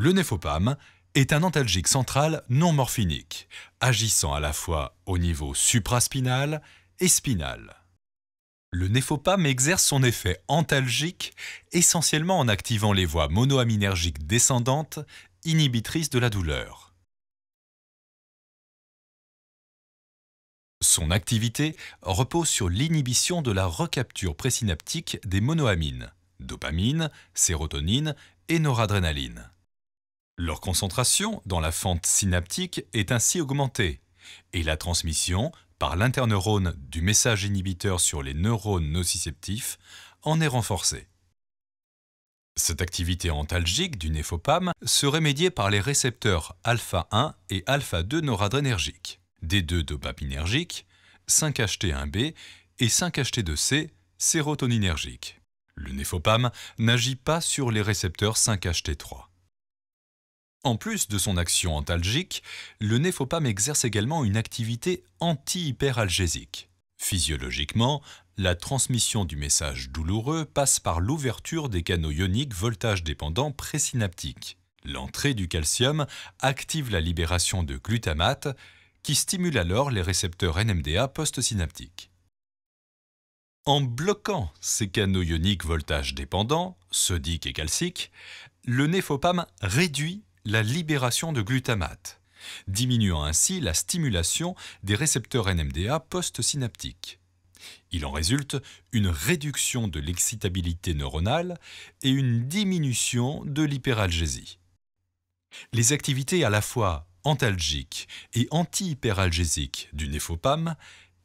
Le néphopam est un antalgique central non morphinique, agissant à la fois au niveau supraspinal et spinal. Le néphopam exerce son effet antalgique essentiellement en activant les voies monoaminergiques descendantes, inhibitrices de la douleur. Son activité repose sur l'inhibition de la recapture présynaptique des monoamines, dopamine, sérotonine et noradrénaline. Leur concentration dans la fente synaptique est ainsi augmentée et la transmission par l'interneurone du message inhibiteur sur les neurones nociceptifs en est renforcée. Cette activité antalgique du néphopam serait médiée par les récepteurs alpha-1 et alpha-2 noradrénergiques, D2 dopaminergiques, 5-HT1B et 5-HT2C sérotoninergiques. Le néphopam n'agit pas sur les récepteurs 5-HT3. En plus de son action antalgique, le néphopam exerce également une activité anti-hyperalgésique. Physiologiquement, la transmission du message douloureux passe par l'ouverture des canaux ioniques voltage dépendants présynaptiques. L'entrée du calcium active la libération de glutamate, qui stimule alors les récepteurs NMDA postsynaptiques. En bloquant ces canaux ioniques voltage dépendants, sodiques et calciques, le néphopam réduit la libération de glutamate, diminuant ainsi la stimulation des récepteurs NMDA postsynaptiques. Il en résulte une réduction de l'excitabilité neuronale et une diminution de l'hyperalgésie. Les activités à la fois antalgiques et antihyperalgésiques du néphopam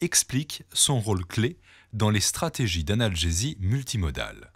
expliquent son rôle clé dans les stratégies d'analgésie multimodale.